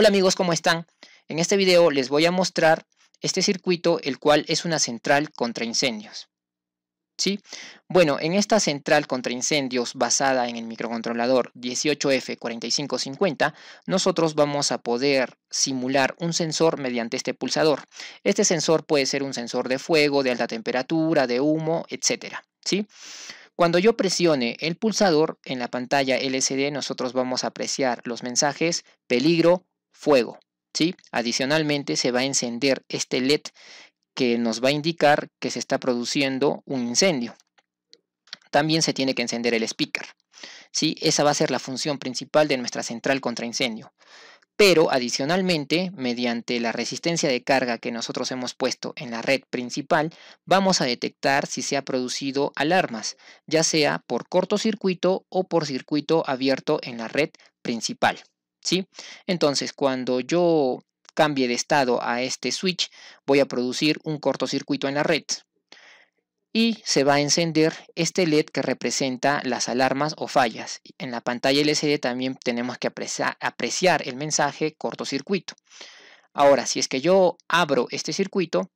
Hola amigos, ¿cómo están? En este video les voy a mostrar este circuito, el cual es una central contra incendios. ¿Sí? Bueno, en esta central contra incendios basada en el microcontrolador 18F4550, nosotros vamos a poder simular un sensor mediante este pulsador. Este sensor puede ser un sensor de fuego, de alta temperatura, de humo, etc. ¿Sí? Cuando yo presione el pulsador en la pantalla LCD, nosotros vamos a apreciar los mensajes peligro, fuego. ¿sí? Adicionalmente se va a encender este LED que nos va a indicar que se está produciendo un incendio. También se tiene que encender el speaker. ¿sí? Esa va a ser la función principal de nuestra central contra incendio. Pero adicionalmente, mediante la resistencia de carga que nosotros hemos puesto en la red principal, vamos a detectar si se ha producido alarmas, ya sea por cortocircuito o por circuito abierto en la red principal. ¿sí? Entonces, cuando yo cambie de estado a este switch, voy a producir un cortocircuito en la red y se va a encender este LED que representa las alarmas o fallas. En la pantalla LCD también tenemos que apreciar el mensaje cortocircuito. Ahora, si es que yo abro este circuito,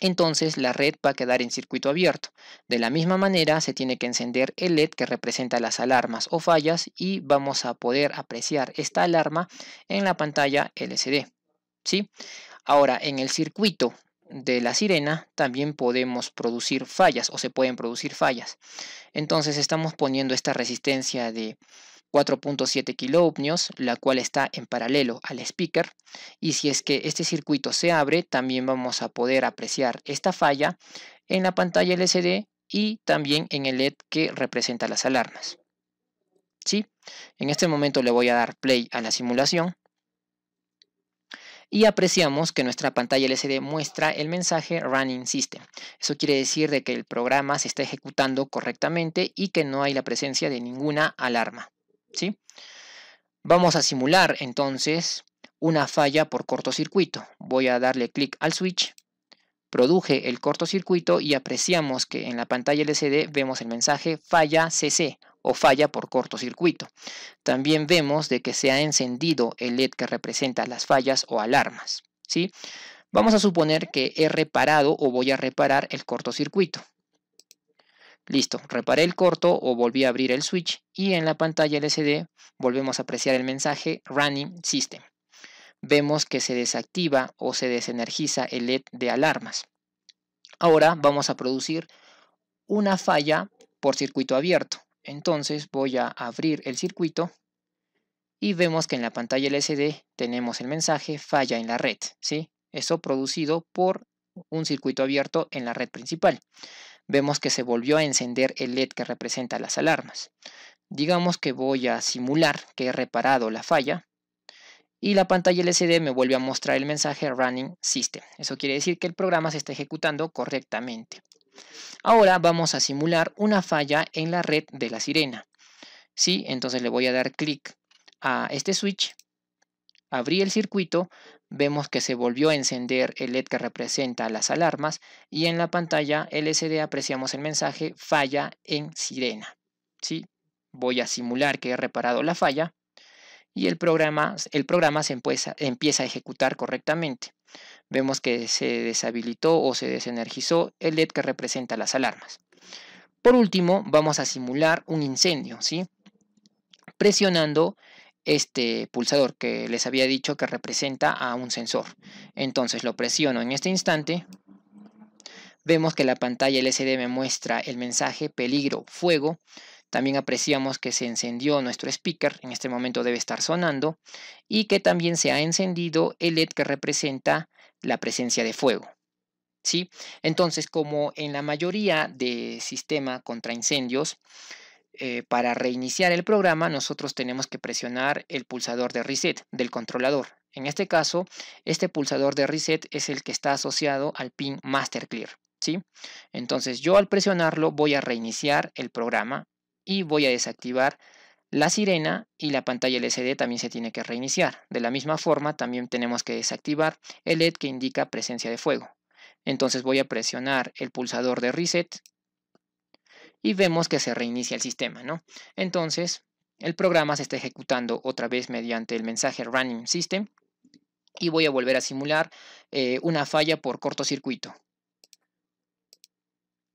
entonces la red va a quedar en circuito abierto. De la misma manera se tiene que encender el LED que representa las alarmas o fallas y vamos a poder apreciar esta alarma en la pantalla LCD. ¿sí? Ahora, en el circuito de la sirena también podemos producir fallas o se pueden producir fallas. Entonces estamos poniendo esta resistencia de 4.7 kiloohmios, la cual está en paralelo al speaker. Y si es que este circuito se abre, también vamos a poder apreciar esta falla en la pantalla LCD y también en el LED que representa las alarmas. ¿Sí? En este momento le voy a dar play a la simulación. Y apreciamos que nuestra pantalla LCD muestra el mensaje Running System. Eso quiere decir de que el programa se está ejecutando correctamente y que no hay la presencia de ninguna alarma. Vamos a simular entonces una falla por cortocircuito. Voy a darle clic al switch, produje el cortocircuito y apreciamos que en la pantalla LCD vemos el mensaje falla CC o falla por cortocircuito. También vemos de que se ha encendido el LED que representa las fallas o alarmas. Vamos a suponer que he reparado o voy a reparar el cortocircuito. Listo, reparé el corto o volví a abrir el switch y en la pantalla LCD volvemos a apreciar el mensaje Running System. Vemos que se desactiva o se desenergiza el LED de alarmas. Ahora vamos a producir una falla por circuito abierto. Entonces voy a abrir el circuito y vemos que en la pantalla LCD tenemos el mensaje falla en la red. ¿sí? Eso producido por un circuito abierto en la red principal vemos que se volvió a encender el LED que representa las alarmas. Digamos que voy a simular que he reparado la falla y la pantalla LCD me vuelve a mostrar el mensaje Running System. Eso quiere decir que el programa se está ejecutando correctamente. Ahora vamos a simular una falla en la red de la sirena. Sí, entonces le voy a dar clic a este switch Abrí el circuito, vemos que se volvió a encender el LED que representa las alarmas y en la pantalla LCD apreciamos el mensaje falla en sirena. ¿Sí? Voy a simular que he reparado la falla y el programa, el programa se empieza, empieza a ejecutar correctamente. Vemos que se deshabilitó o se desenergizó el LED que representa las alarmas. Por último, vamos a simular un incendio, ¿sí? Presionando este pulsador que les había dicho que representa a un sensor. Entonces lo presiono en este instante. Vemos que la pantalla LCD me muestra el mensaje peligro fuego. También apreciamos que se encendió nuestro speaker, en este momento debe estar sonando, y que también se ha encendido el LED que representa la presencia de fuego. ¿sí? Entonces, como en la mayoría de sistemas contra incendios, eh, para reiniciar el programa nosotros tenemos que presionar el pulsador de reset del controlador. En este caso, este pulsador de reset es el que está asociado al pin master clear. ¿sí? Entonces yo al presionarlo voy a reiniciar el programa y voy a desactivar la sirena y la pantalla LCD también se tiene que reiniciar. De la misma forma también tenemos que desactivar el LED que indica presencia de fuego. Entonces voy a presionar el pulsador de reset y vemos que se reinicia el sistema, ¿no? Entonces, el programa se está ejecutando otra vez mediante el mensaje running system y voy a volver a simular eh, una falla por cortocircuito.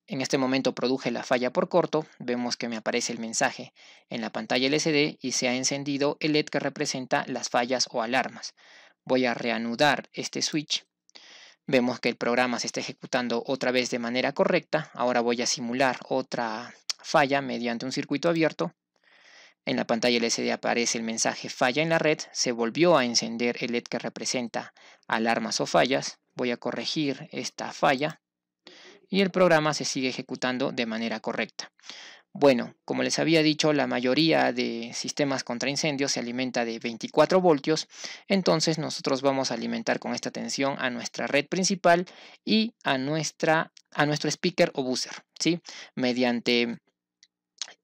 En este momento produje la falla por corto, vemos que me aparece el mensaje en la pantalla LCD y se ha encendido el LED que representa las fallas o alarmas. Voy a reanudar este switch Vemos que el programa se está ejecutando otra vez de manera correcta. Ahora voy a simular otra falla mediante un circuito abierto. En la pantalla LCD aparece el mensaje falla en la red. Se volvió a encender el LED que representa alarmas o fallas. Voy a corregir esta falla y el programa se sigue ejecutando de manera correcta. Bueno, como les había dicho, la mayoría de sistemas contra incendios se alimenta de 24 voltios, entonces nosotros vamos a alimentar con esta tensión a nuestra red principal y a, nuestra, a nuestro speaker o buzzer, ¿sí? Mediante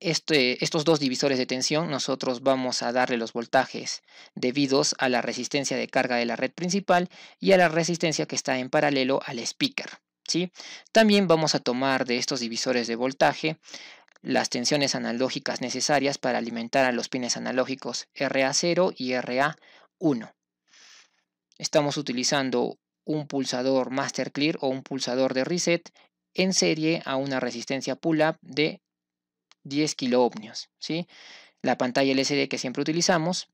este, estos dos divisores de tensión nosotros vamos a darle los voltajes debidos a la resistencia de carga de la red principal y a la resistencia que está en paralelo al speaker, ¿sí? También vamos a tomar de estos divisores de voltaje las tensiones analógicas necesarias para alimentar a los pines analógicos RA0 y RA1. Estamos utilizando un pulsador master clear o un pulsador de reset en serie a una resistencia pull-up de 10 kiloohmios, ¿sí? la pantalla LCD que siempre utilizamos.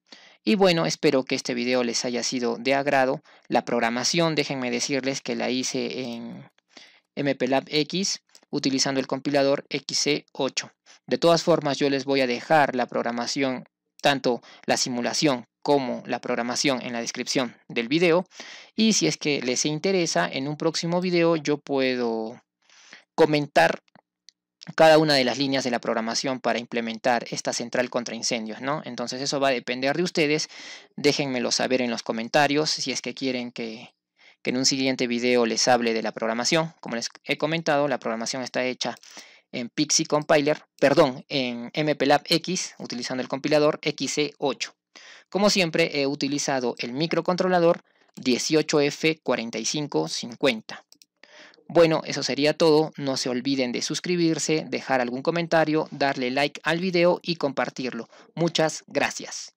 Y bueno, espero que este video les haya sido de agrado. La programación, déjenme decirles que la hice en MPLAB X utilizando el compilador XC8. De todas formas, yo les voy a dejar la programación, tanto la simulación como la programación en la descripción del video. Y si es que les interesa, en un próximo video yo puedo comentar cada una de las líneas de la programación para implementar esta central contra incendios, ¿no? Entonces eso va a depender de ustedes. Déjenmelo saber en los comentarios si es que quieren que en un siguiente video les hable de la programación. Como les he comentado, la programación está hecha en Pixie Compiler, perdón, en MPLAB X, utilizando el compilador XC8. Como siempre, he utilizado el microcontrolador 18F4550. Bueno, eso sería todo. No se olviden de suscribirse, dejar algún comentario, darle like al video y compartirlo. Muchas gracias.